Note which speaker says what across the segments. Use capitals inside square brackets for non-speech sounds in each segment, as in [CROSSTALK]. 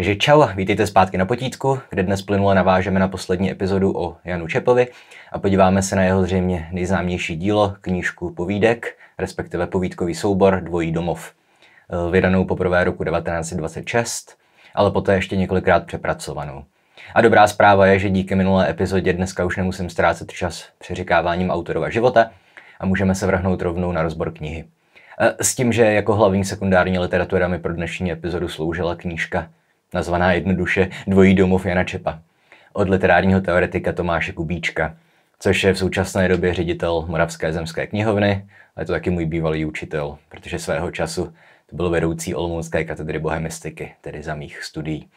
Speaker 1: Takže čau, vítejte zpátky na potítku, kde dnes plynule navážeme na poslední epizodu o Janu Čepovi a podíváme se na jeho zřejmě nejznámější dílo, knížku povídek, respektive povídkový soubor Dvojí domov, vydanou poprvé roku 1926, ale poté ještě několikrát přepracovanou. A dobrá zpráva je, že díky minulé epizodě dneska už nemusím ztrácet čas přeřikáváním autorova života a můžeme se vrhnout rovnou na rozbor knihy. E, s tím, že jako hlavní sekundární literatura mi pro dnešní epizodu sloužila knížka nazvaná jednoduše Dvojí domov Jana Čepa od literárního teoretika Tomáše Kubíčka, což je v současné době ředitel Moravské zemské knihovny, ale je to taky můj bývalý učitel, protože svého času to byl vedoucí Olomoucké katedry bohemistiky, tedy za mých studií.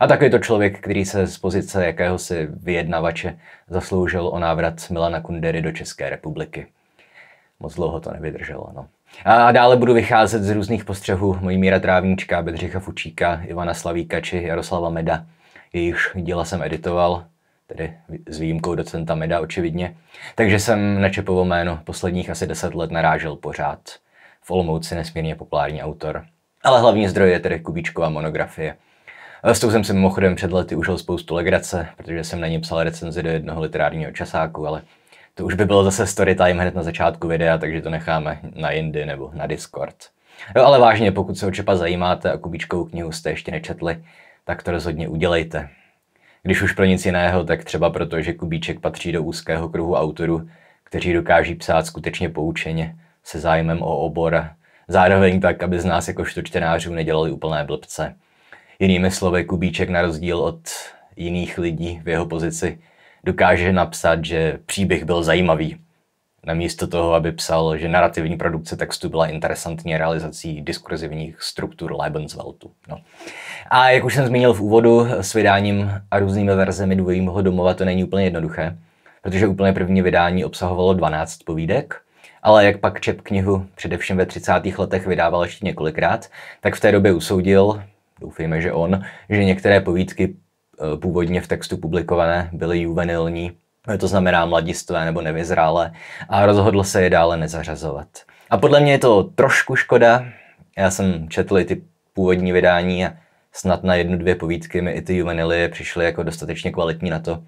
Speaker 1: A taky to člověk, který se z pozice jakéhosi vyjednavače zasloužil o návrat Milana Kundery do České republiky. Moc dlouho to nevydrželo, no. A dále budu vycházet z různých postřehů Mojmíra Trávníčka, Bedřicha Fučíka, Ivana Slavíka či Jaroslava Meda. Jejichž díla jsem editoval, tedy s výjimkou docenta Meda očividně. Takže jsem na Čepovo jméno posledních asi deset let narážel pořád. V Olomouci nesmírně populární autor. Ale hlavní zdroj je tedy Kubíčková monografie. S tou jsem si mimochodem před lety užil spoustu legrace, protože jsem na ní psal recenzi do jednoho literárního časáku, ale to už by bylo zase story time hned na začátku videa, takže to necháme na jindy nebo na Discord. Jo, ale vážně, pokud se o Čepa zajímáte a Kubíčkovou knihu jste ještě nečetli, tak to rozhodně udělejte. Když už pro nic jiného, tak třeba proto, že Kubíček patří do úzkého kruhu autorů, kteří dokáží psát skutečně poučeně, se zájmem o obor, zároveň tak, aby z nás jakožto čtenářů nedělali úplné blbce. Jinými slovy, Kubíček na rozdíl od jiných lidí v jeho pozici dokáže napsat, že příběh byl zajímavý. Namísto toho, aby psal, že narrativní produkce textu byla interesantní realizací diskurzivních struktur Lebensweltu. No. A jak už jsem zmínil v úvodu, s vydáním a různými verzemi dvojího domova to není úplně jednoduché, protože úplně první vydání obsahovalo 12 povídek, ale jak pak Čep knihu především ve 30. letech vydával ještě několikrát, tak v té době usoudil, doufejme, že on, že některé povídky Eh, původně v textu publikované byly juvenilní, eh, to znamená mladistvé nebo nevyzrále, a rozhodl se je dále nezařazovat. A podle mě je to trošku škoda. Já jsem četl i ty původní vydání a snad na jednu, dvě povídky mi i ty juvenilie přišly jako dostatečně kvalitní na to,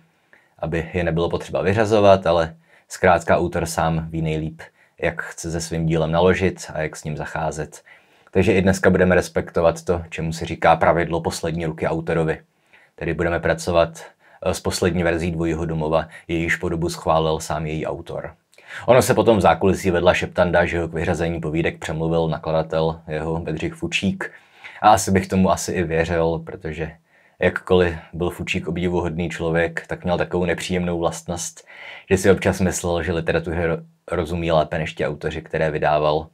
Speaker 1: aby je nebylo potřeba vyřazovat, ale zkrátka autor sám ví nejlíp, jak chce se svým dílem naložit a jak s ním zacházet. Takže i dneska budeme respektovat to, čemu se říká pravidlo poslední ruky autorovi. Tedy budeme pracovat eh, s poslední verzí dvojího domova, jejíž podobu schválil sám její autor. Ono se potom v zákulisí vedla šeptanda, že ho k vyřazení povídek přemluvil nakladatel jeho Bedřich Fučík. A asi bych tomu asi i věřil, protože jakkoliv byl Fučík obdivuhodný člověk, tak měl takovou nepříjemnou vlastnost, že si občas myslel, že literatuře rozumí lépe než ti autoři, které vydával.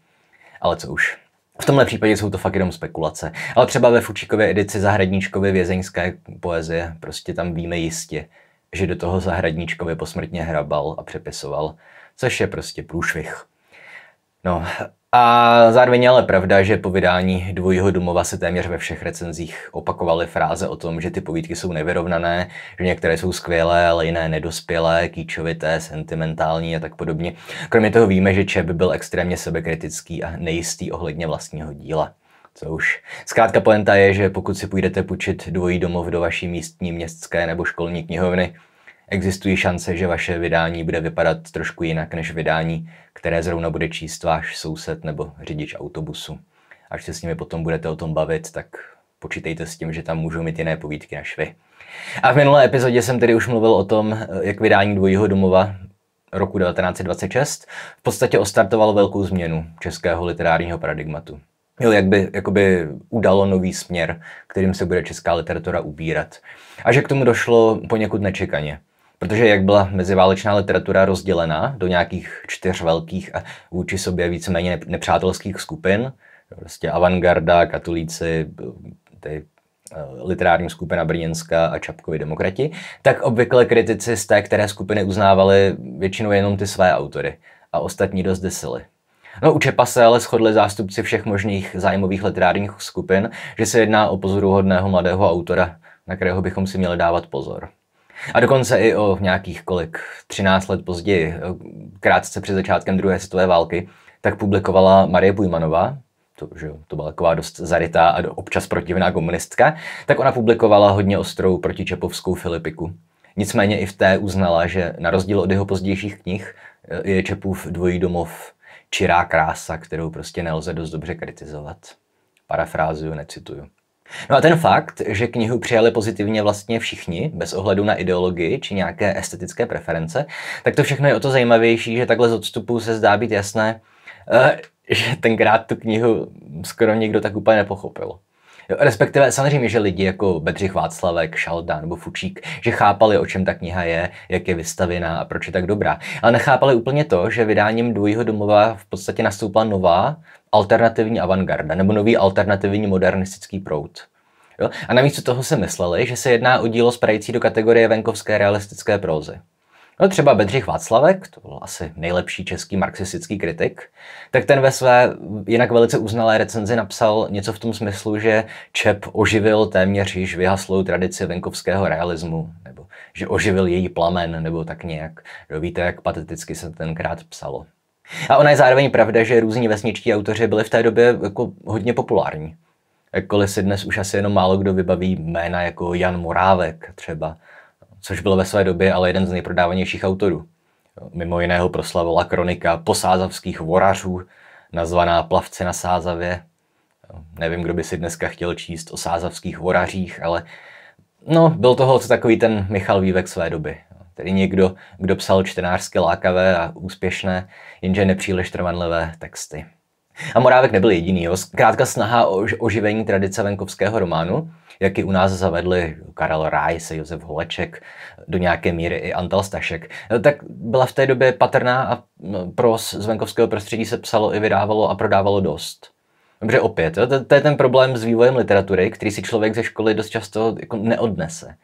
Speaker 1: Ale co už, v tomhle případě jsou to fakt jenom spekulace. Ale třeba ve Fučíkově edici zahradníčkovy vězeňské poezie prostě tam víme jistě, že do toho zahradníčkovi posmrtně hrabal a přepisoval, což je prostě průšvih. No, a zároveň je ale pravda, že po vydání Dvojího domova se téměř ve všech recenzích opakovaly fráze o tom, že ty povídky jsou nevyrovnané, že některé jsou skvělé, ale jiné nedospělé, kýčovité, sentimentální a tak podobně. Kromě toho víme, že Čeb byl extrémně sebekritický a nejistý ohledně vlastního díla co už. Zkrátka poenta je, že pokud si půjdete půjčit dvojí domov do vaší místní městské nebo školní knihovny, existují šance, že vaše vydání bude vypadat trošku jinak než vydání, které zrovna bude číst váš soused nebo řidič autobusu. Až se s nimi potom budete o tom bavit, tak počítejte s tím, že tam můžou mít jiné povídky než vy. A v minulé epizodě jsem tedy už mluvil o tom, jak vydání dvojího domova roku 1926 v podstatě ostartovalo velkou změnu českého literárního paradigmatu. Jo, jak by jakoby udalo nový směr, kterým se bude česká literatura ubírat. A že k tomu došlo poněkud nečekaně. Protože jak byla meziválečná literatura rozdělena do nějakých čtyř velkých a vůči sobě víceméně nepřátelských skupin, prostě avantgarda, katolíci, ty eh, literární skupina Brněnská a Čapkovi demokrati, tak obvykle kritici z té, které skupiny uznávali většinou jenom ty své autory a ostatní dost desily. No u Čepa se ale shodli zástupci všech možných zájmových literárních skupin, že se jedná o pozoruhodného mladého autora, na kterého bychom si měli dávat pozor. A dokonce i o nějakých kolik, 13 let později, eh, krátce před začátkem druhé světové války, tak publikovala Marie Bujmanová, to, že to byla taková dost zarytá a občas protivná komunistka, tak ona publikovala hodně ostrou protičepovskou Filipiku. Nicméně i v té uznala, že na rozdíl od jeho pozdějších knih eh, je Čepův dvojí domov čirá krása, kterou prostě nelze dost dobře kritizovat. Parafrázuju, necituju. No a ten fakt, že knihu přijali pozitivně vlastně všichni, bez ohledu na ideologii či nějaké estetické preference, tak to všechno je o to zajímavější, že takhle z odstupu se zdá být jasné, eh, že tenkrát tu knihu skoro nikdo tak úplně nepochopil. Respektive samozřejmě, že lidi jako Bedřich Václavek, Šalda nebo Fučík, že chápali, o čem ta kniha je, jak je vystavená a proč je tak dobrá. Ale nechápali úplně to, že vydáním Dvojího domova v podstatě nastoupila nová, alternativní avantgarda nebo nový alternativní modernistický proud. Jo? A namísto toho se mysleli, že se jedná o dílo spadající do kategorie venkovské realistické prózy. No třeba Bedřich Václavek, to byl asi nejlepší český marxistický kritik, tak ten ve své jinak velice uznalé recenzi napsal něco v tom smyslu, že Čep oživil téměř již vyhaslou tradici venkovského realismu, nebo že oživil její plamen, nebo tak nějak. víte, jak pateticky se tenkrát psalo. A ona je zároveň pravda, že různí vesničtí autoři byli v té době jako hodně populární. Jakkoliv si dnes už asi jenom málo kdo vybaví jména jako Jan Morávek třeba, což byl ve své době ale jeden z nejprodávanějších autorů. Mimo jiného proslavila kronika posázavských vorařů, nazvaná Plavce na Sázavě. Nevím, kdo by si dneska chtěl číst o sázavských vorařích, ale no, byl toho co takový ten Michal Vývek své doby. Tedy někdo, kdo psal čtenářsky lákavé a úspěšné, jenže nepříliš trvanlivé texty. A Morávek nebyl jediný. Jo. krátká snaha o oživení tradice venkovského románu, jak ji u nás zavedli Karel Rájs, Josef Holeček, do nějaké míry i Antal Stašek, no, tak byla v té době patrná a no, pro z venkovského prostředí se psalo i vydávalo a prodávalo dost. Dobře, opět, jo, to, to je ten problém s vývojem literatury, který si člověk ze školy dost často jako neodnese.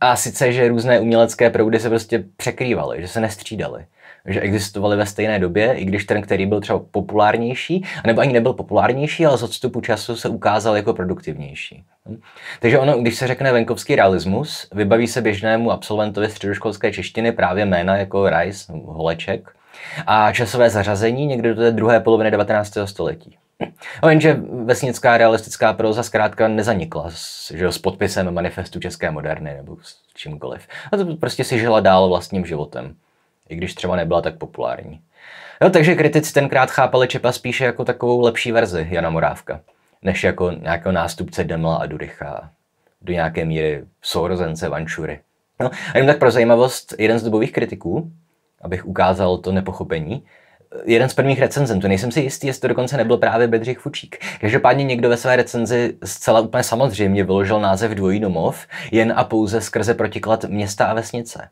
Speaker 1: A sice, že různé umělecké proudy se prostě překrývaly, že se nestřídaly že existovaly ve stejné době, i když ten, který byl třeba populárnější, nebo ani nebyl populárnější, ale z odstupu času se ukázal jako produktivnější. Hm? Takže ono, když se řekne venkovský realismus, vybaví se běžnému absolventovi středoškolské češtiny právě jména jako Rice, Holeček, a časové zařazení někde do té druhé poloviny 19. století. No jenže vesnická realistická proza zkrátka nezanikla s, že, s podpisem manifestu České moderny nebo s čímkoliv. A to prostě si žila dál vlastním životem, i když třeba nebyla tak populární. No, takže kritici tenkrát chápali Čepa spíše jako takovou lepší verzi Jana Morávka, než jako nějakého nástupce Demla a Durycha, do nějaké míry sourozence Vančury. No, a jen tak pro zajímavost, jeden z dobových kritiků, abych ukázal to nepochopení, jeden z prvních recenzentů. Nejsem si jistý, jestli to dokonce nebyl právě Bedřich Fučík. Každopádně někdo ve své recenzi zcela úplně samozřejmě vyložil název Dvojí domov jen a pouze skrze protiklad města a vesnice.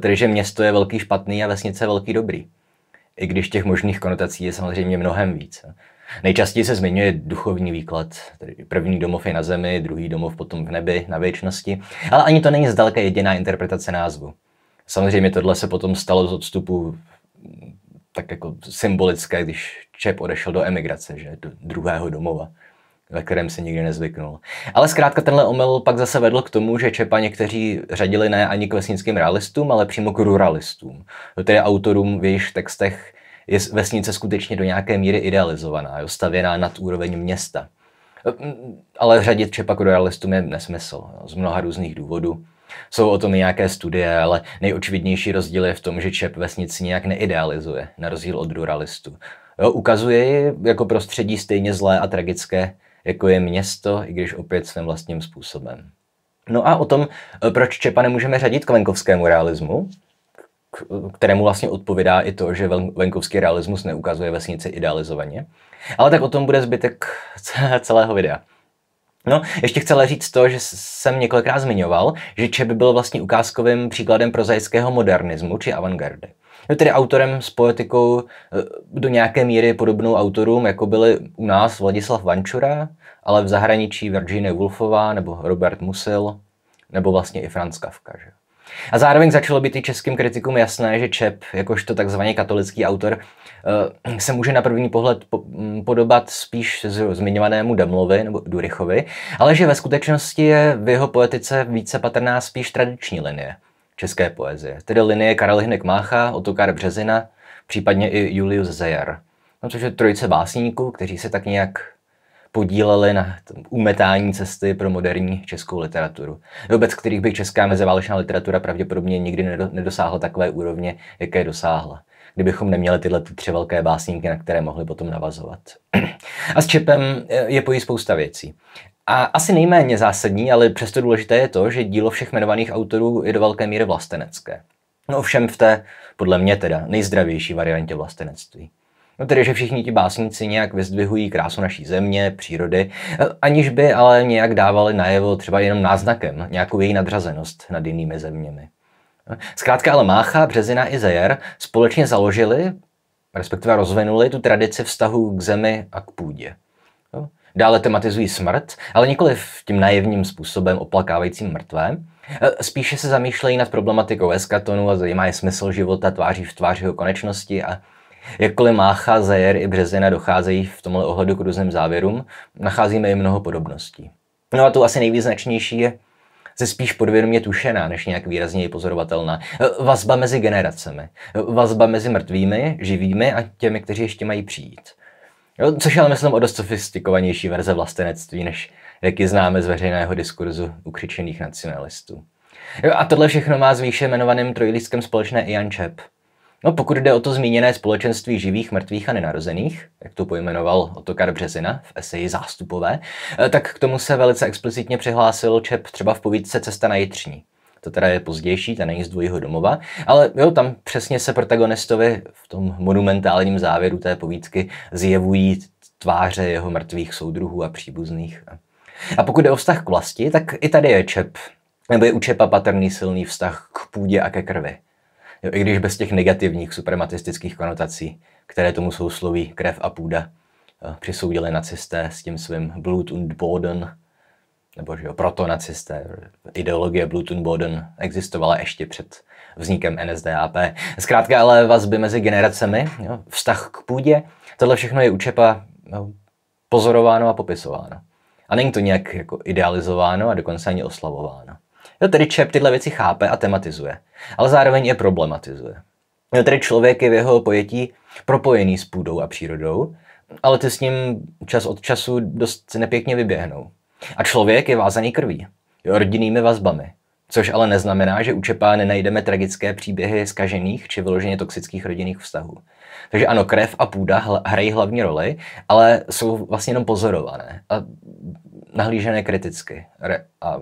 Speaker 1: Tedy, že město je velký špatný a vesnice je velký dobrý. I když těch možných konotací je samozřejmě mnohem víc. Nejčastěji se zmiňuje duchovní výklad, tedy první domov je na zemi, druhý domov potom v nebi, na věčnosti, ale ani to není zdaleka jediná interpretace názvu. Samozřejmě tohle se potom stalo z odstupu tak jako symbolické, když Čep odešel do emigrace, že, do druhého domova ve kterém se nikdy nezvyknul. Ale zkrátka tenhle omyl pak zase vedl k tomu, že Čepa někteří řadili ne ani k vesnickým realistům, ale přímo k ruralistům, tedy autorům v jejich textech je vesnice skutečně do nějaké míry idealizovaná, jo, stavěná nad úroveň města. Ehm, ale řadit Čepa k ruralistům je nesmysl, jo, z mnoha různých důvodů. Jsou o tom i nějaké studie, ale nejočividnější rozdíl je v tom, že Čep vesnici nijak neidealizuje, na rozdíl od ruralistů. Jo, ukazuje ji jako prostředí stejně zlé a tragické, jako je město, i když opět svým vlastním způsobem. No a o tom, eh, proč Čepa nemůžeme řadit k venkovskému realismu, eh, kterému vlastně odpovídá i to, že venkovský realismus neukazuje vesnici idealizovaně. Ale tak o tom bude zbytek [LAUGHS] celého videa. No, ještě chcela říct to, že jsem několikrát zmiňoval, že Čeby byl vlastně ukázkovým příkladem prozaického modernismu či avantgardy. No, tedy autorem s poetikou e, do nějaké míry podobnou autorům, jako byli u nás Vladislav Vančura, ale v zahraničí Virginie Woolfová nebo Robert Musil, nebo vlastně i Franz Kafka. Že? A zároveň začalo být i českým kritikům jasné, že Čep, jakožto takzvaný katolický autor, eh, se může na první pohled mm, podobat spíš zmiňovanému Demlovi nebo Durichovi, ale že ve skutečnosti je v jeho poetice více patrná spíš tradiční linie české poezie, tedy linie Karel Hynek Mácha, Otokar Březina, případně i Julius Zejar. No, což je trojice básníků, kteří se tak nějak podíleli na umetání cesty pro moderní českou literaturu. Vůbec, kterých by česká meziválečná literatura pravděpodobně nikdy nedosáhla takové úrovně, jaké dosáhla kdybychom neměli tyhle tři velké básníky, na které mohli potom navazovat. [CLEARS THROAT] A s Čepem eh, je pojí spousta věcí. A asi nejméně zásadní, ale přesto důležité je to, že dílo všech jmenovaných autorů je do velké míry vlastenecké. No ovšem v té, podle mě teda, nejzdravější variantě vlastenectví. No tedy, že všichni ti básníci nějak vyzdvihují krásu naší země, přírody, eh, aniž by ale nějak dávali najevo třeba jenom náznakem nějakou její nadřazenost nad jinými zeměmi. Zkrátka ale Mácha, Březina i Zejer společně založili, respektive rozvinuli tu tradici vztahu k zemi a k půdě. No, dále tematizují smrt, ale nikoli v tím naivním způsobem oplakávajícím mrtvé. Eh, spíše se zamýšlejí nad problematikou eskatonu a zajímá je smysl života tváří v tváři jeho konečnosti a Jakkoliv Mácha, Zajer i Březina docházejí v tomhle ohledu k různým závěrům, nacházíme i mnoho podobností. No a tu asi nejvýznačnější je se spíš podvědomě tušená, než nějak výrazněji pozorovatelná. Vazba mezi generacemi. Vazba mezi mrtvými, živými a těmi, kteří ještě mají přijít. Jo, což ale myslím o dost sofistikovanější verze vlastenectví, než jak ji známe z veřejného diskurzu ukřičených nacionalistů. Jo, a tohle všechno má s výše jmenovaným trojlístkem společné Ian Čep – No pokud jde o to zmíněné společenství živých, mrtvých a nenarozených, jak to pojmenoval Otokar Březina v eseji Zástupové, eh, tak k tomu se velice explicitně přihlásil Čep třeba v povídce Cesta na Jitřní. To teda je pozdější, ta není z dvojího domova, ale jo, tam přesně se protagonistovi v tom monumentálním závěru té povídky zjevují tváře jeho mrtvých soudruhů a příbuzných. A pokud jde o vztah k vlasti, tak i tady je Čep, nebo je u Čepa patrný silný vztah k půdě a ke krvi jo, i když bez těch negativních suprematistických konotací, které tomu jsou sloví krev a půda jo, eh, přisoudili nacisté s tím svým Blut und Boden, nebo že jo, proto nacisté, ideologie Blut und Boden existovala ještě před vznikem NSDAP. Zkrátka ale vazby mezi generacemi, jo, vztah k půdě, tohle všechno je učepa jo, pozorováno a popisováno. A není to nějak jako idealizováno a dokonce ani oslavováno. Jo, no, tedy Čep tyhle věci chápe a tematizuje, ale zároveň je problematizuje. Jo, no, tedy člověk je v jeho pojetí propojený s půdou a přírodou, ale ty s ním čas od času dost nepěkně vyběhnou. A člověk je vázaný krví, jo, rodinnými vazbami, což ale neznamená, že u Čepa nenajdeme tragické příběhy zkažených či vyloženě toxických rodinných vztahů. Takže ano, krev a půda hrají hlavní roli, ale jsou vlastně jenom pozorované. A nahlížené kriticky re, a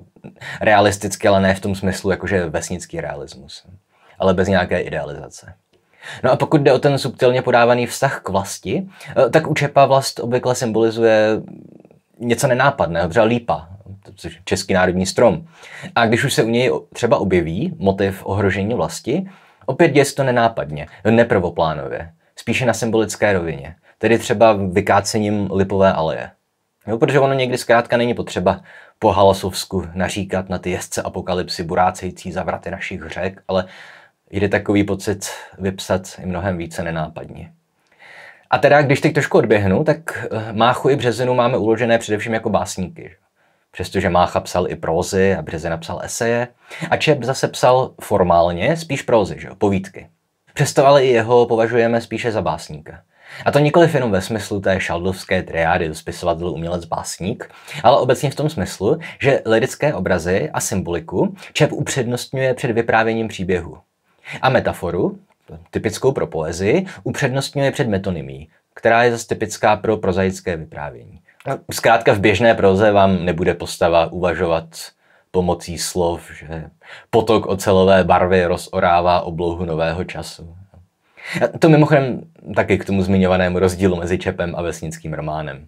Speaker 1: realisticky, ale ne v tom smyslu, jakože vesnický realismus, ale bez nějaké idealizace. No a pokud jde o ten subtilně podávaný vztah k vlasti, eh, tak učepa vlast obvykle symbolizuje něco nenápadného, třeba lípa, což český národní strom. A když už se u něj třeba objeví motiv ohrožení vlasti, opět je to nenápadně, neprvoplánově, spíše na symbolické rovině, tedy třeba vykácením lipové aleje. Jo, no, protože ono někdy zkrátka není potřeba po Halasovsku naříkat na ty jezdce apokalypsy burácející zavraty našich řek, ale jde takový pocit vypsat i mnohem více nenápadně. A teda, když teď trošku odběhnu, tak eh, Máchu i Březinu máme uložené především jako básníky. Přestože Mácha psal i prózy a Březina psal eseje. A Čep zase psal formálně spíš prózy, že? povídky. Přesto ale i jeho považujeme spíše za básníka. A to nikoli jenom ve smyslu té šaldovské triády spisovatel, umělec, básník, ale obecně v tom smyslu, že lirické obrazy a symboliku Čep upřednostňuje před vyprávěním příběhu. A metaforu, typickou pro poezii, upřednostňuje před metonymí, která je zase typická pro prozaické vyprávění. Zkrátka v běžné proze vám nebude postava uvažovat pomocí slov, že potok ocelové barvy rozorává oblohu nového času. To mimochodem taky k tomu zmiňovanému rozdílu mezi Čepem a vesnickým románem.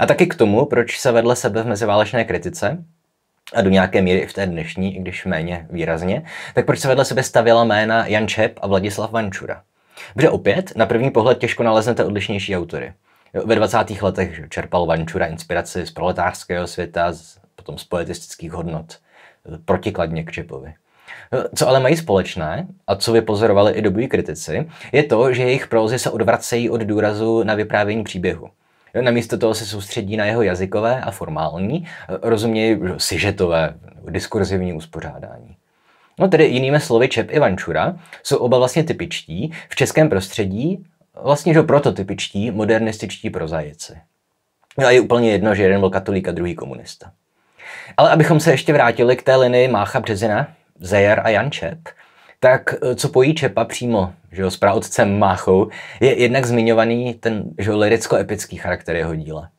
Speaker 1: A taky k tomu, proč se vedle sebe v meziválečné kritice a do nějaké míry i v té dnešní, i když méně výrazně, tak proč se vedle sebe stavěla jména Jan Čep a Vladislav Vančura. Bude opět, na první pohled těžko naleznete odlišnější autory. Ve 20. letech čerpal Vančura inspiraci z proletářského světa, potom z poetistických hodnot, protikladně k Čepovi. Co ale mají společné, a co vypozorovali i dobují kritici, je to, že jejich prózy se odvracejí od důrazu na vyprávění příběhu. Namísto toho se soustředí na jeho jazykové a formální, eh, rozumějí sižetové, diskurzivní uspořádání. No tedy jinými slovy Čep i Vančura jsou oba vlastně typičtí v českém prostředí, vlastně že prototypičtí modernističtí prozajici. No a je úplně jedno, že jeden byl katolík a druhý komunista. Ale abychom se ještě vrátili k té linii Mácha Březina, Zejar a Jančep, tak eh, co pojí Čepa přímo že jo, s praotcem Máchou, je jednak zmiňovaný ten že jo, liricko-epický charakter jeho díla.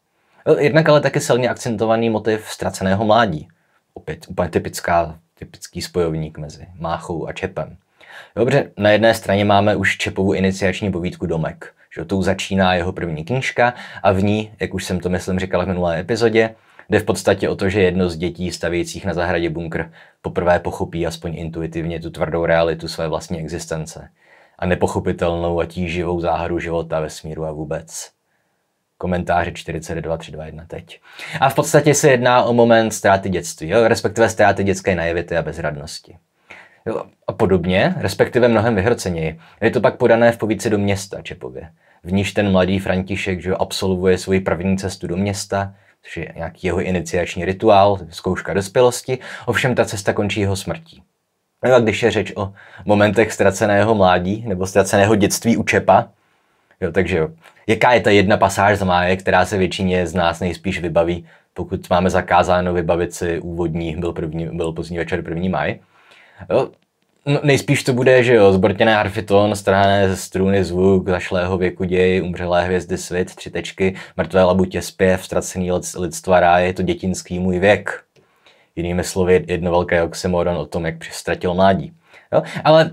Speaker 1: Eh, jednak ale taky silně akcentovaný motiv ztraceného mládí. Opět úplně typická, typický spojovník mezi Máchou a Čepem. Dobře, na jedné straně máme už Čepovu iniciační povídku Domek. Že tou začíná jeho první knížka a v ní, jak už jsem to myslím říkal v minulé epizodě, Jde v podstatě o to, že jedno z dětí stavějících na zahradě bunkr poprvé pochopí aspoň intuitivně tu tvrdou realitu své vlastní existence a nepochopitelnou a tíživou záhadu života, vesmíru a vůbec komentáře 42321 teď. A v podstatě se jedná o moment ztráty dětství, jo? respektive ztráty dětské najevity a bezradnosti. Jo? A podobně, respektive mnohem vyhroceněji, je to pak podané v povídce do města Čepově, v níž ten mladý František že absolvuje svoji první cestu do města, což je nějaký jeho iniciační rituál, zkouška dospělosti, ovšem ta cesta končí jeho smrtí. No a když je řeč o momentech ztraceného mládí nebo ztraceného dětství u Čepa, jo, takže jo. jaká je ta jedna pasáž z Máje, která se většině z nás nejspíš vybaví, pokud máme zakázáno vybavit si úvodní, byl, první, byl pozdní večer první maj. Jo, No, nejspíš to bude, že jo, zbrtěné harfiton, strhané ze struny zvuk, zašlého věku děj, umřelé hvězdy svět, tři tečky, mrtvé labutě zpěv, ztracený lidstva ráje, je to dětinský můj věk. Jinými slovy, jedno velké oxymoron o tom, jak přistratil mládí. Jo? Ale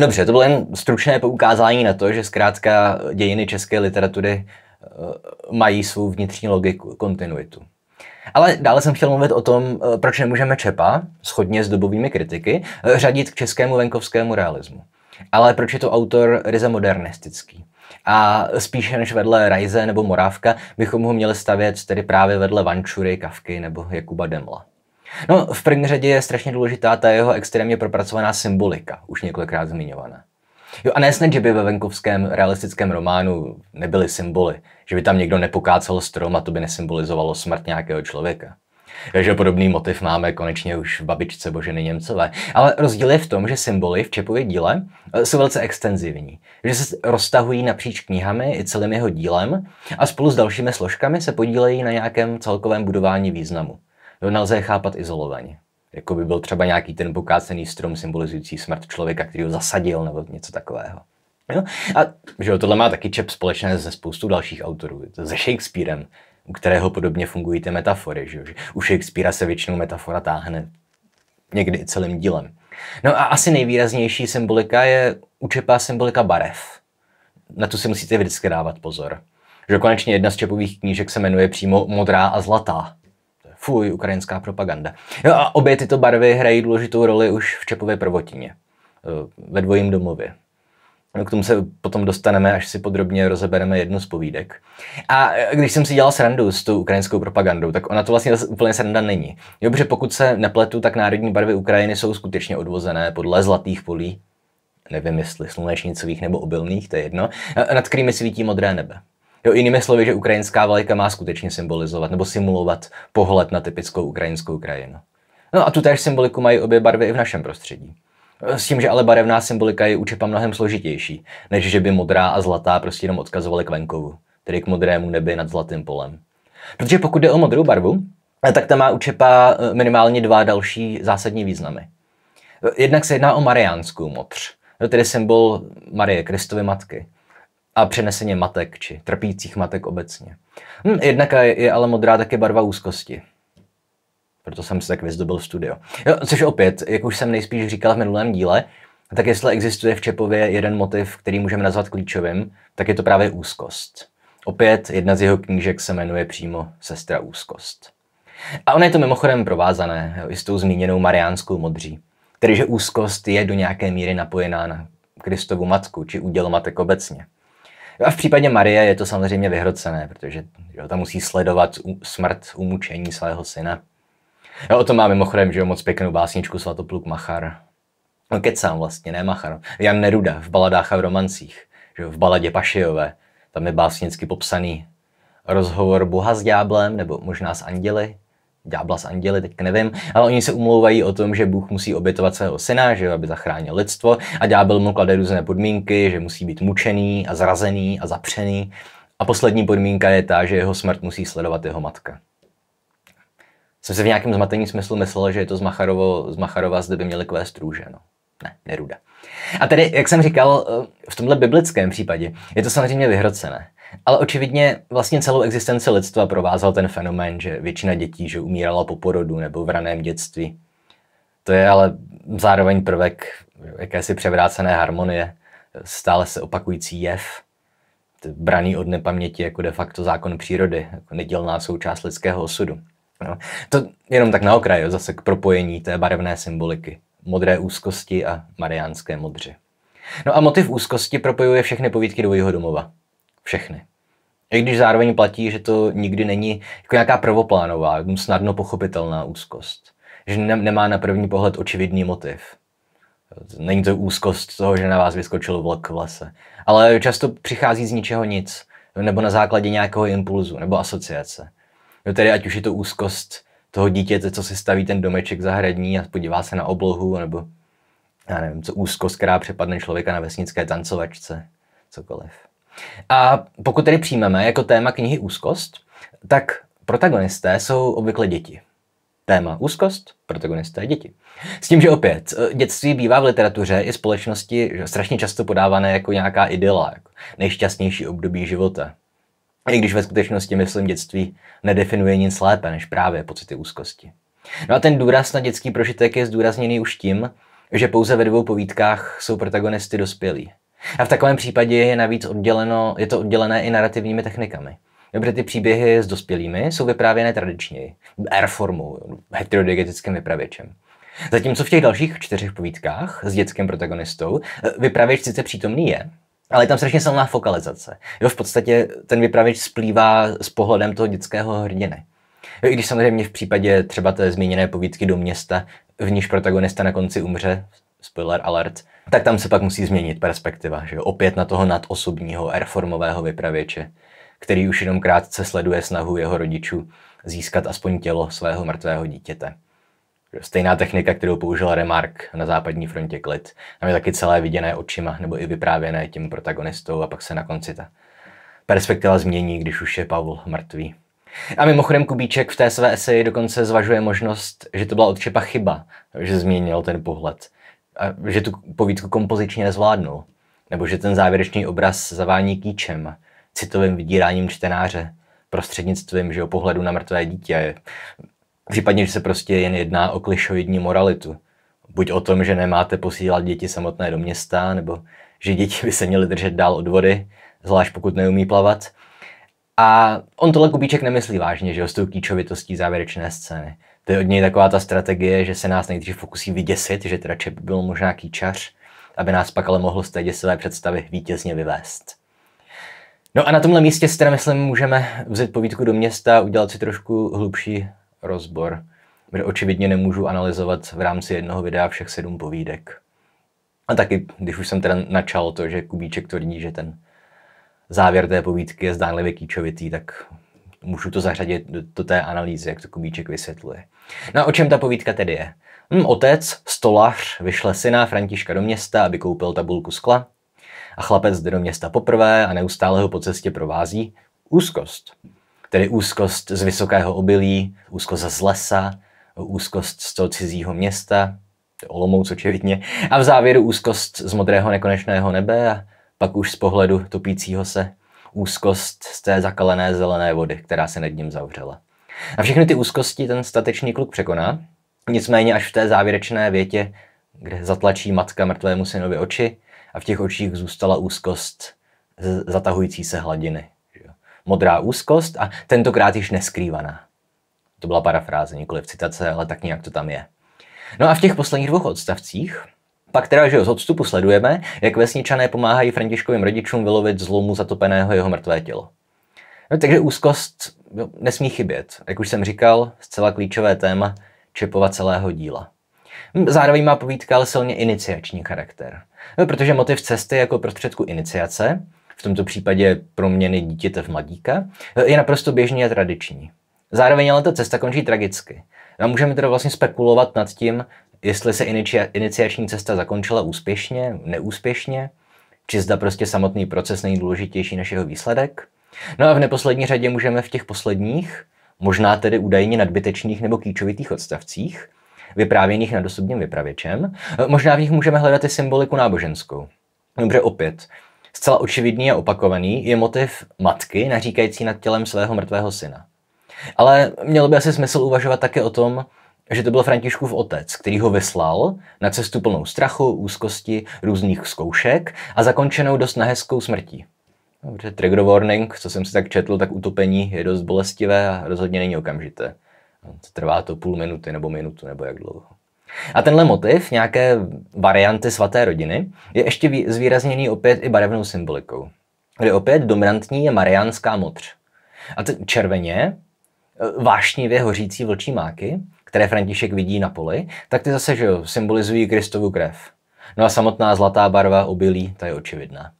Speaker 1: dobře, to bylo jen stručné poukázání na to, že zkrátka dějiny české literatury eh, mají svou vnitřní logiku, kontinuitu. Ale dále jsem chtěl mluvit o tom, eh, proč nemůžeme Čepa, schodně s dobovými kritiky, eh, řadit k českému venkovskému realismu. Ale proč je to autor ryze modernistický? A spíše než vedle Rajze nebo Morávka bychom ho měli stavět tedy právě vedle Vančury, Kavky nebo Jakuba Demla. No, v první řadě je strašně důležitá ta jeho extrémně propracovaná symbolika, už několikrát zmiňovaná. Jo, a ne snad, že by ve venkovském realistickém románu nebyly symboly, že by tam někdo nepokácel strom a to by nesymbolizovalo smrt nějakého člověka. Takže podobný motiv máme konečně už v babičce Boženy Němcové. Ale rozdíl je v tom, že symboly v Čepově díle eh, jsou velice extenzivní, že se roztahují napříč knihami i celým jeho dílem a spolu s dalšími složkami se podílejí na nějakém celkovém budování významu. Jo, nelze je chápat izolovaně jako by byl třeba nějaký ten pokácený strom symbolizující smrt člověka, který ho zasadil nebo něco takového. Jo? A že jo, tohle má taky čep společné se spoustou dalších autorů, se Shakespearem, u kterého podobně fungují ty metafory. Že jo? U Shakespearea se většinou metafora táhne někdy celým dílem. No a asi nejvýraznější symbolika je učepá symbolika barev. Na tu si musíte vždycky dávat pozor. Že konečně jedna z čepových knížek se jmenuje přímo Modrá a zlatá. Fuj, ukrajinská propaganda. Jo, a obě tyto barvy hrají důležitou roli už v Čepově prvotině, eh, ve dvojím domově. No, k tomu se potom dostaneme, až si podrobně rozebereme jednu z povídek. A eh, když jsem si dělal srandu s tou ukrajinskou propagandou, tak ona to vlastně úplně sranda není. Jo, protože pokud se nepletu, tak národní barvy Ukrajiny jsou skutečně odvozené podle zlatých polí, nevím jestli slunečnicových nebo obilných, to je jedno, nad kterými svítí modré nebe. Jo, jinými slovy, že ukrajinská vlajka má skutečně symbolizovat nebo simulovat pohled na typickou ukrajinskou krajinu. No a tu též symboliku mají obě barvy i v našem prostředí. S tím, že ale barevná symbolika je u Čepa mnohem složitější, než že by modrá a zlatá prostě jenom odkazovaly k venkovu, tedy k modrému nebi nad zlatým polem. Protože pokud jde o modrou barvu, tak ta má učepa Čepa eh, minimálně dva další zásadní významy. Eh, jednak se jedná o mariánskou modř, no, tedy symbol Marie, Kristovy matky a přeneseně matek či trpících matek obecně. Hm, jednak je, je ale modrá také barva úzkosti. Proto jsem se tak vyzdobil studio. Jo, což opět, jak už jsem nejspíš říkal v minulém díle, tak jestli existuje v Čepově jeden motiv, který můžeme nazvat klíčovým, tak je to právě úzkost. Opět jedna z jeho knížek se jmenuje přímo Sestra úzkost. A ono je to mimochodem provázané jo, i s tou zmíněnou mariánskou modří. Tedy, že úzkost je do nějaké míry napojená na Kristovu matku či úděl matek obecně. A v případě Marie je to samozřejmě vyhrocené, protože jo, ta musí sledovat smrt, umučení svého syna. Jo, o tom má mimochodem že jo, moc pěknou básničku Svatopluk Machar. No kecám vlastně, ne Machar. Jan Neruda v baladách a v romancích. Že jo, v baladě Pašijové. Tam je básnicky popsaný rozhovor Boha s dňáblem, nebo možná s anděli ďábla s anděli, teď nevím, ale oni se umlouvají o tom, že Bůh musí obětovat svého syna, že aby zachránil lidstvo a ďábel mu klade různé podmínky, že musí být mučený a zrazený a zapřený. A poslední podmínka je ta, že jeho smrt musí sledovat jeho matka. Jsem se v nějakém zmatení smyslu myslel, že je to z, Macharovo, z Macharova, zde by měli kvést růže, no. Ne, neruda. A tedy, jak jsem říkal, eh, v tomhle biblickém případě je to samozřejmě vyhrocené. Ale očividně vlastně celou existenci lidstva provázal ten fenomén, že většina dětí že umírala po porodu nebo v raném dětství. To je ale zároveň prvek jakési převrácené harmonie, stále se opakující jev, braný od nepaměti jako de facto zákon přírody, jako nedělná součást lidského osudu. No. To jenom tak na okraj, zase k propojení té barevné symboliky. Modré úzkosti a mariánské modře. No a motiv úzkosti propojuje všechny povídky do jeho domova všechny. I když zároveň platí, že to nikdy není jako nějaká prvoplánová, jako snadno pochopitelná úzkost. Že ne- nemá na první pohled očividný motiv. Není to úzkost toho, že na vás vyskočil vlk v lese. Ale často přichází z ničeho nic. Nebo na základě nějakého impulzu, nebo asociace. No tedy ať už je to úzkost toho dítěte, co si staví ten domeček zahradní a podívá se na oblohu, nebo já nevím, co úzkost, která přepadne člověka na vesnické tancovačce, cokoliv. A pokud tedy přijmeme jako téma knihy úzkost, tak protagonisté jsou obvykle děti. Téma úzkost, protagonisté děti. S tím, že opět, eh, dětství bývá v literatuře i společnosti že strašně často podávané jako nějaká idyla, jako nejšťastnější období života. I když ve skutečnosti, myslím, dětství nedefinuje nic lépe než právě pocity úzkosti. No a ten důraz na dětský prožitek je zdůrazněný už tím, že pouze ve dvou povídkách jsou protagonisty dospělí. A v takovém případě je navíc odděleno, je to oddělené i narrativními technikami. Dobře, ty příběhy s dospělými jsou vyprávěné tradičněji, airformou, heterodigetickým vypravěčem. Zatímco v těch dalších čtyřech povídkách s dětským protagonistou eh, vypravěč sice přítomný je, ale je tam strašně silná fokalizace. Jo, v podstatě ten vypravěč splývá s pohledem toho dětského hrdiny. Jo, I když samozřejmě v případě třeba té zmíněné povídky do města, v níž protagonista na konci umře, spoiler alert, tak tam se pak musí změnit perspektiva, že opět na toho nadosobního reformového vypravěče, který už jenom krátce sleduje snahu jeho rodičů získat aspoň tělo svého mrtvého dítěte. Stejná technika, kterou použil Remark na západní frontě klid. Tam je taky celé viděné očima, nebo i vyprávěné tím protagonistou a pak se na konci ta perspektiva změní, když už je Pavel mrtvý. A mimochodem Kubíček v té své eseji dokonce zvažuje možnost, že to byla od Čepa chyba, že změnil ten pohled že tu povídku kompozičně nezvládnul, nebo že ten závěrečný obraz zavání kýčem, citovým vydíráním čtenáře, prostřednictvím že o pohledu na mrtvé dítě. Případně, že se prostě jen jedná o klišoidní moralitu. Buď o tom, že nemáte posílat děti samotné do města, nebo že děti by se měly držet dál od vody, zvlášť pokud neumí plavat. A on tohle Kubíček nemyslí vážně, že jo, s tou kýčovitostí závěrečné scény to je od něj taková ta strategie, že se nás nejdřív pokusí vyděsit, že teda Čep byl možná kýčař, aby nás pak ale mohl z té děsivé představy vítězně vyvést. No a na tomhle místě si teda, myslím, můžeme vzít povídku do města a udělat si trošku hlubší rozbor, protože očividně nemůžu analyzovat v rámci jednoho videa všech sedm povídek. A taky, když už jsem teda načal to, že Kubíček tvrdí, že ten závěr té povídky je zdánlivě kýčovitý, tak můžu to zařadit do, do té analýzy, jak to Kubíček vysvětluje. No a o čem ta povídka tedy je? Hmm, otec, stolař, vyšle syna Františka do města, aby koupil tabulku skla a chlapec jde do města poprvé a neustále ho po cestě provází úzkost. Tedy úzkost z vysokého obilí, úzkost z lesa, úzkost z toho cizího města, to Olomouc očividně, a v závěru úzkost z modrého nekonečného nebe a pak už z pohledu topícího se úzkost z té zakalené zelené vody, která se nad ním zavřela. A všechny ty úzkosti ten statečný kluk překoná, nicméně až v té závěrečné větě, kde zatlačí matka mrtvému synovi oči a v těch očích zůstala úzkost zatahující se hladiny. Modrá úzkost a tentokrát již neskrývaná. To byla parafráze, nikoli v citace, ale tak nějak to tam je. No a v těch posledních dvou odstavcích pak teda, že z odstupu sledujeme, jak vesničané pomáhají Františkovým rodičům vylovit z lomu zatopeného jeho mrtvé tělo. No, takže úzkost jo, nesmí chybět. Jak už jsem říkal, zcela klíčové téma čepova celého díla. Zároveň má povídka ale silně iniciační charakter. No, protože motiv cesty jako prostředku iniciace, v tomto případě proměny dítěte v mladíka, je naprosto běžný a tradiční. Zároveň ale ta cesta končí tragicky. A můžeme teda vlastně spekulovat nad tím, jestli se iniciační cesta zakončila úspěšně, neúspěšně, či zda prostě samotný proces není důležitější než jeho výsledek. No a v neposlední řadě můžeme v těch posledních, možná tedy údajně nadbytečných nebo kýčovitých odstavcích, vyprávěných nad osobním vypravěčem, možná v nich můžeme hledat i symboliku náboženskou. Dobře, opět, zcela očividný a opakovaný je motiv matky naříkající nad tělem svého mrtvého syna. Ale mělo by asi smysl uvažovat také o tom, že to byl Františkův otec, který ho vyslal na cestu plnou strachu, úzkosti, různých zkoušek a zakončenou dost nehezkou smrtí. Dobře, trigger warning, co jsem si tak četl, tak utopení je dost bolestivé a rozhodně není okamžité. Trvá to půl minuty nebo minutu nebo jak dlouho. A tenhle motiv, nějaké varianty svaté rodiny, je ještě zvýrazněný opět i barevnou symbolikou. kde opět dominantní je mariánská motř. A červeně e, vášnivě hořící vlčí máky které František vidí na poli, tak ty zase že symbolizují Kristovu krev. No a samotná zlatá barva obilí, ta je očividná.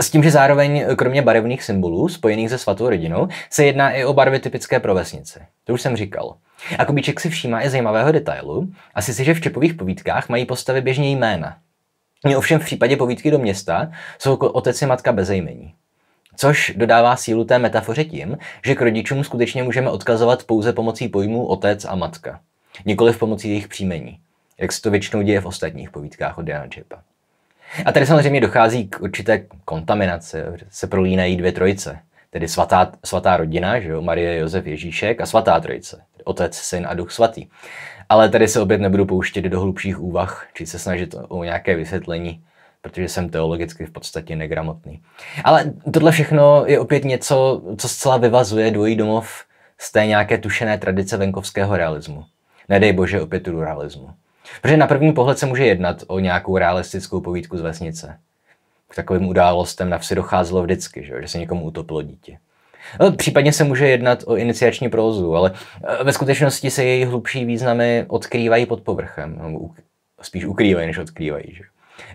Speaker 1: S tím, že zároveň kromě barevných symbolů spojených se svatou rodinou se jedná i o barvy typické pro vesnici. To už jsem říkal. A Kubíček si všímá i zajímavého detailu, a si že v čepových povídkách mají postavy běžně jména. No ovšem v případě povídky do města jsou otec i matka bez jmení. Což dodává sílu té metafoře tím, že k rodičům skutečně můžeme odkazovat pouze pomocí pojmů otec a matka, nikoli v pomocí jejich příjmení, jak se to většinou děje v ostatních povídkách od Diana Čepa. A tady samozřejmě dochází k určité kontaminaci, se prolínají dvě trojice, tedy svatá, svatá rodina, že jo, Marie, Josef, Ježíšek a svatá trojice, otec, syn a duch svatý. Ale tady se opět nebudu pouštět do hlubších úvah, či se snažit o nějaké vysvětlení protože jsem teologicky v podstatě negramotný. Ale tohle všechno je opět něco, co zcela vyvazuje dvojí domov z té nějaké tušené tradice venkovského realismu. Nedej bože opět tu realismu. Protože na první pohled se může jednat o nějakou realistickou povídku z vesnice. K takovým událostem na vsi docházelo vždycky, že, že se někomu utopilo dítě. No, případně se může jednat o iniciační prózu, ale eh, ve skutečnosti se její hlubší významy odkrývají pod povrchem. Spíš ukrývají, než odkrývají. Že?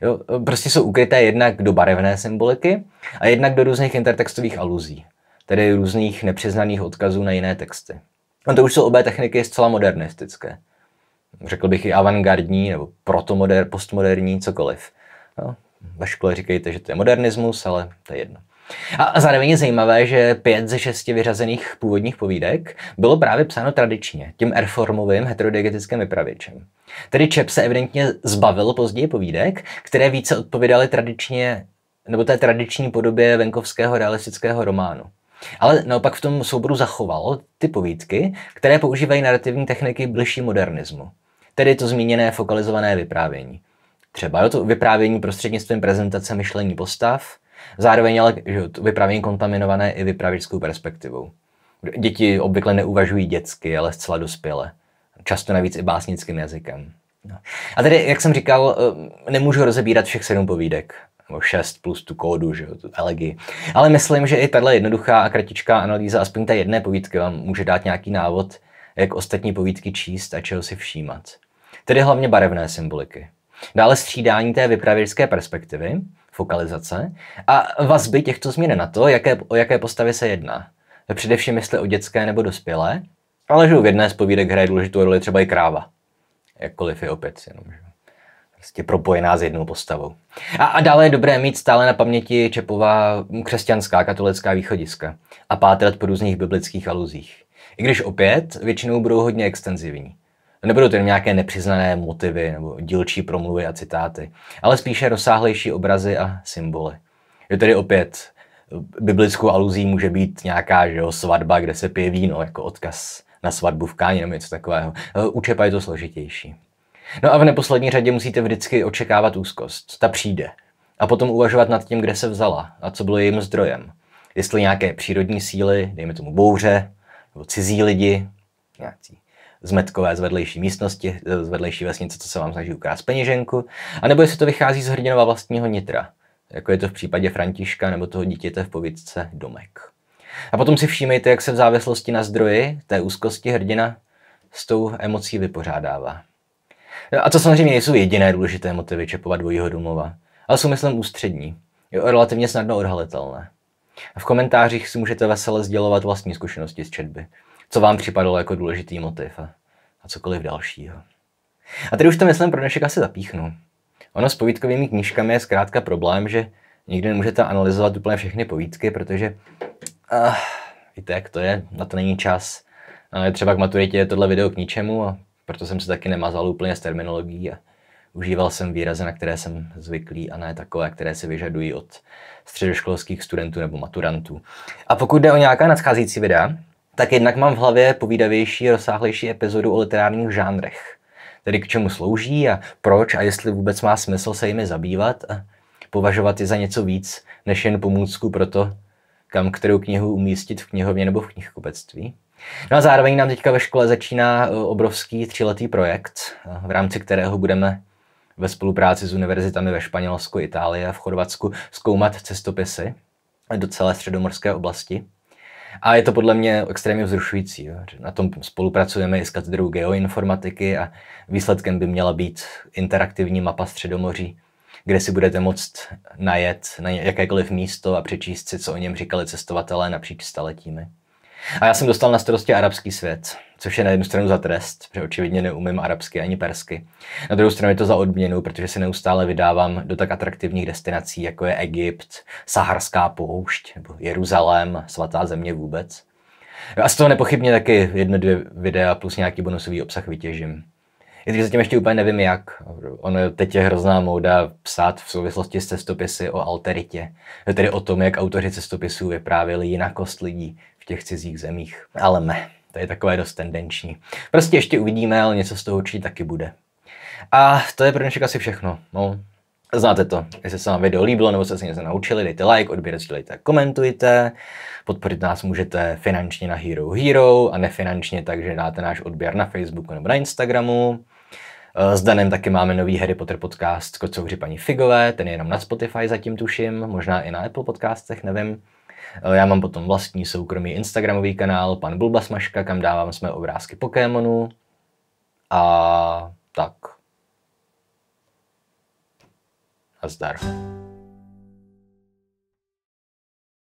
Speaker 1: Jo, prostě jsou ukryté jednak do barevné symboliky a jednak do různých intertextových aluzí, tedy různých nepřiznaných odkazů na jiné texty. A to už jsou obě techniky zcela modernistické. Řekl bych i avantgardní nebo protomoder, postmoderní, cokoliv. No, ve škole říkejte, že to je modernismus, ale to je jedno. A zároveň je zajímavé, že pět ze šesti vyřazených původních povídek bylo právě psáno tradičně, tím erformovým heterodigetickým vypravěčem. Tedy Čep se evidentně zbavil později povídek, které více odpovídaly tradičně nebo té tradiční podobě venkovského realistického románu. Ale naopak v tom souboru zachoval ty povídky, které používají narrativní techniky bližší modernismu. Tedy to zmíněné fokalizované vyprávění. Třeba jo, to vyprávění prostřednictvím prezentace myšlení postav, Zároveň ale že, to kontaminované i vypravičskou perspektivou. Děti obvykle neuvažují dětsky, ale zcela dospěle. Často navíc i básnickým jazykem. No. A tedy, jak jsem říkal, eh, nemůžu rozebírat všech sedm povídek nebo šest plus tu kódu, že jo, tu elegii. Ale myslím, že i tahle jednoduchá a kratičká analýza aspoň té jedné povídky vám může dát nějaký návod, jak ostatní povídky číst a čeho si všímat. Tedy hlavně barevné symboliky. Dále střídání té vypravěřské perspektivy fokalizace a vazby těchto změn na to, jaké, o jaké postavě se jedná. Především jestli o dětské nebo dospělé, ale že v jedné z povídek hraje důležitou roli třeba i kráva. Jakkoliv je opět jenom, že prostě propojená s jednou postavou. A, a dále je dobré mít stále na paměti Čepová křesťanská katolická východiska a pátrat po různých biblických aluzích. I když opět většinou budou hodně extenzivní. Nebudou to jen nějaké nepřiznané motivy nebo dílčí promluvy a citáty, ale spíše rozsáhlejší obrazy a symboly. Je tedy opět biblickou aluzí může být nějaká že jo, svatba, kde se pije víno jako odkaz na svatbu v Káně nebo něco takového. U Čepa je to složitější. No a v neposlední řadě musíte vždycky očekávat úzkost. Ta přijde. A potom uvažovat nad tím, kde se vzala a co bylo jejím zdrojem. Jestli nějaké přírodní síly, dejme tomu bouře, nebo cizí lidi, nějaký zmetkové z vedlejší místnosti, eh, z vedlejší vesnice, co se vám snaží ukrást peněženku, anebo jestli to vychází z hrdinova vlastního nitra, jako je to v případě Františka nebo toho dítěte v povídce Domek. A potom si všímejte, jak se v závislosti na zdroji, té úzkosti hrdina, s tou emocí vypořádává. A to samozřejmě nejsou jediné důležité motivy Čepova dvojího domova, ale jsou myslím ústřední, relativně snadno odhalitelné. V komentářích si můžete vesele sdělovat vlastní zkušenosti z četby co vám připadalo jako důležitý motiv a, a cokoliv dalšího. A tady už to myslím pro dnešek asi zapíchnu. Ono s povídkovými knížkami je zkrátka problém, že nikdy nemůžete analyzovat úplně všechny povídky, protože uh, víte, jak to je, na to není čas. Ale třeba k maturitě je tohle video k ničemu a proto jsem se taky nemazal úplně s terminologií a užíval jsem výrazy, na které jsem zvyklý a ne takové, které se vyžadují od středoškolských studentů nebo maturantů. A pokud jde o nějaká nadcházející videa, tak jednak mám v hlavě povídavější, rozsáhlejší epizodu o literárních žánrech. Tedy k čemu slouží a proč a jestli vůbec má smysl se jimi zabývat a považovat je za něco víc, než jen pomůcku pro to, kam kterou knihu umístit v knihovně nebo v knihkupectví. No a zároveň nám teďka ve škole začíná e, obrovský tříletý projekt, e, v rámci kterého budeme ve spolupráci s univerzitami ve Španělsku, Itálii a v Chorvatsku zkoumat cestopisy do celé středomorské oblasti. A je to podle mě extrémně vzrušující. Jo. Na tom spolupracujeme i s katedrou geoinformatiky a výsledkem by měla být interaktivní mapa Středomoří, kde si budete moct najet na jakékoliv místo a přečíst si, co o něm říkali cestovatelé napříč staletími. A já jsem dostal na starosti arabský svět, což je na jednu stranu za trest, protože očividně neumím arabsky ani persky. Na druhou stranu je to za odměnu, protože se neustále vydávám do tak atraktivních destinací, jako je Egypt, Saharská poušť, nebo Jeruzalém, svatá země vůbec. A z toho nepochybně taky jedno, dvě videa plus nějaký bonusový obsah vytěžím. I když zatím ještě úplně nevím jak. Ono teď je hrozná mouda psát v souvislosti s cestopisy o alteritě. Tedy o tom, jak autoři cestopisů vyprávěli jinakost lidí, těch cizích zemích. Ale me. to je takové dost tendenční. Prostě ještě uvidíme, ale něco z toho určitě taky bude. A to je pro dnešek asi všechno. No, Znáte to, jestli se vám video líbilo nebo jste se něco naučili, dejte like, odběr, sdílejte, komentujte. Podporit nás můžete finančně na Hero Hero a nefinančně, takže dáte náš odběr na Facebooku nebo na Instagramu. Eh, s Danem taky máme nový Harry Potter podcast Kocouři paní Figové, ten je jenom na Spotify zatím tuším, možná i na Apple podcastech, nevím. Eh, já mám potom vlastní soukromý Instagramový kanál Pan Bulbasmaška, kam dávám své obrázky Pokémonů a tak. A zdar.